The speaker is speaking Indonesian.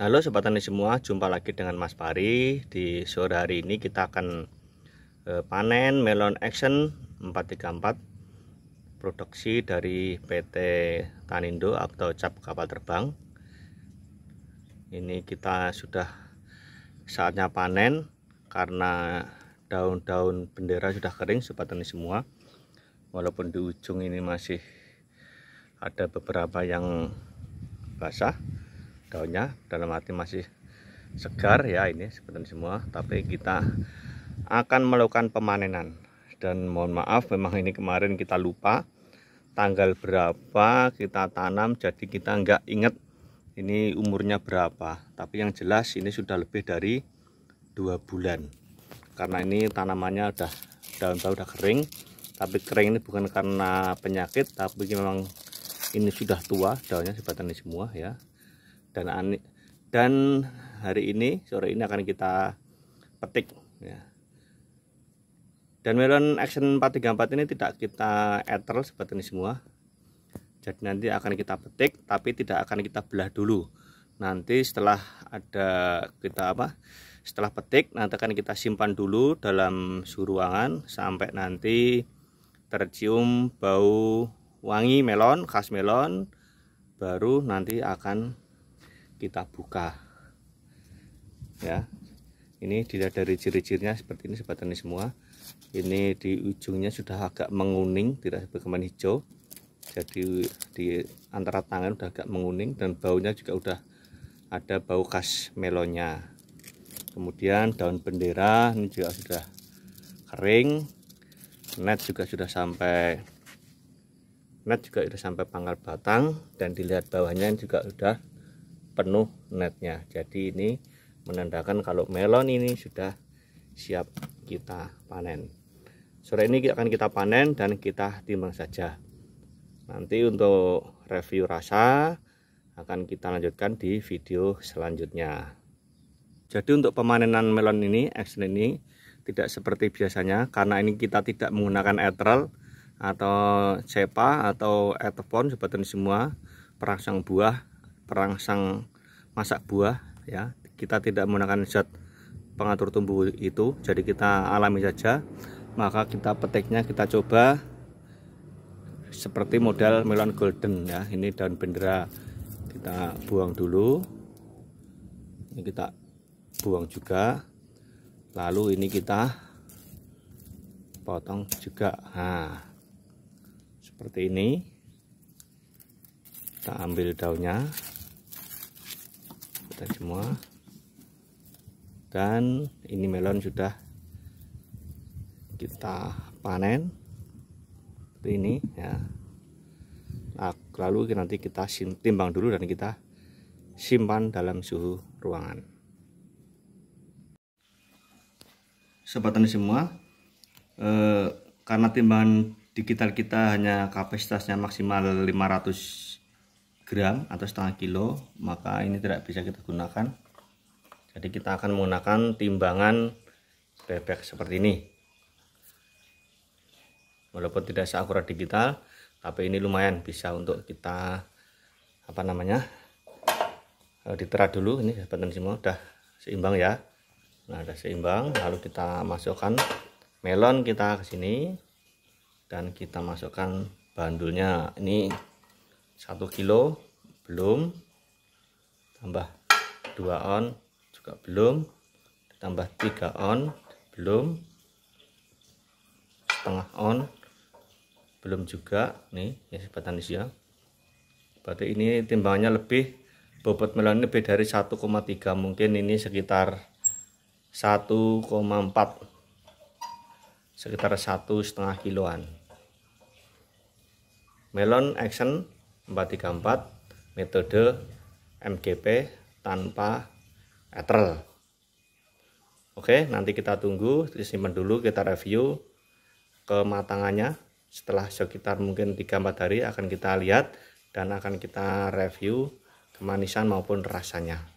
Halo sobat tani semua, jumpa lagi dengan Mas Pari. Di sore hari ini kita akan eh, panen melon action 434 produksi dari PT Tanindo atau Cap Kapal Terbang. Ini kita sudah saatnya panen karena daun-daun bendera sudah kering sobat tani semua. Walaupun di ujung ini masih ada beberapa yang basah daunnya dalam hati masih segar ya ini sebenarnya semua tapi kita akan melakukan pemanenan dan mohon maaf memang ini kemarin kita lupa tanggal berapa kita tanam jadi kita nggak ingat ini umurnya berapa tapi yang jelas ini sudah lebih dari dua bulan karena ini tanamannya udah daun daun udah kering tapi kering ini bukan karena penyakit tapi memang ini sudah tua daunnya sebatan ini semua ya dan dan hari ini sore ini akan kita petik ya. Dan melon action 434 ini tidak kita etel seperti ini semua. Jadi nanti akan kita petik tapi tidak akan kita belah dulu. Nanti setelah ada kita apa? Setelah petik nanti akan kita simpan dulu dalam suhu ruangan sampai nanti tercium bau wangi melon khas melon baru nanti akan kita buka ya ini dilihat dari ciri-cirinya seperti ini sobat ini semua ini di ujungnya sudah agak menguning tidak sebagaimana hijau jadi di antara tangan sudah agak menguning dan baunya juga udah ada bau khas melonnya kemudian daun bendera ini juga sudah kering net juga sudah sampai net juga sudah sampai pangkal batang dan dilihat bawahnya juga sudah penuh netnya jadi ini menandakan kalau melon ini sudah siap kita panen sore ini akan kita panen dan kita timbang saja nanti untuk review rasa akan kita lanjutkan di video selanjutnya jadi untuk pemanenan melon ini action ini tidak seperti biasanya karena ini kita tidak menggunakan etrel atau cepa atau etepon sebetulnya semua perangsang buah perangsang masak buah ya kita tidak menggunakan zat pengatur tumbuh itu jadi kita alami saja maka kita petiknya kita coba seperti model melon golden ya ini daun bendera kita buang dulu ini kita buang juga lalu ini kita potong juga nah seperti ini kita ambil daunnya kita semua dan ini melon sudah kita panen seperti ini ya nah, lalu nanti kita timbang dulu dan kita simpan dalam suhu ruangan sobatan semua eh, karena timbangan digital kita hanya kapasitasnya maksimal 500 gram atau setengah kilo maka ini tidak bisa kita gunakan jadi kita akan menggunakan timbangan bebek seperti ini walaupun tidak seakurat digital tapi ini lumayan bisa untuk kita apa namanya eh, diterat dulu ini sahabat semua udah seimbang ya nah udah seimbang lalu kita masukkan melon kita ke sini dan kita masukkan bandulnya ini 1 kilo belum tambah 2 on juga belum tambah 3 on belum setengah on belum juga nih ya sebatanis ya. berarti ini timbangannya lebih bobot melon ini lebih dari 1,3 mungkin ini sekitar 1,4 sekitar satu setengah kiloan melon action 434 metode MGP tanpa etrel. Oke, nanti kita tunggu, disimpan dulu, kita review kematangannya. Setelah sekitar mungkin 3-4 hari akan kita lihat dan akan kita review kemanisan maupun rasanya.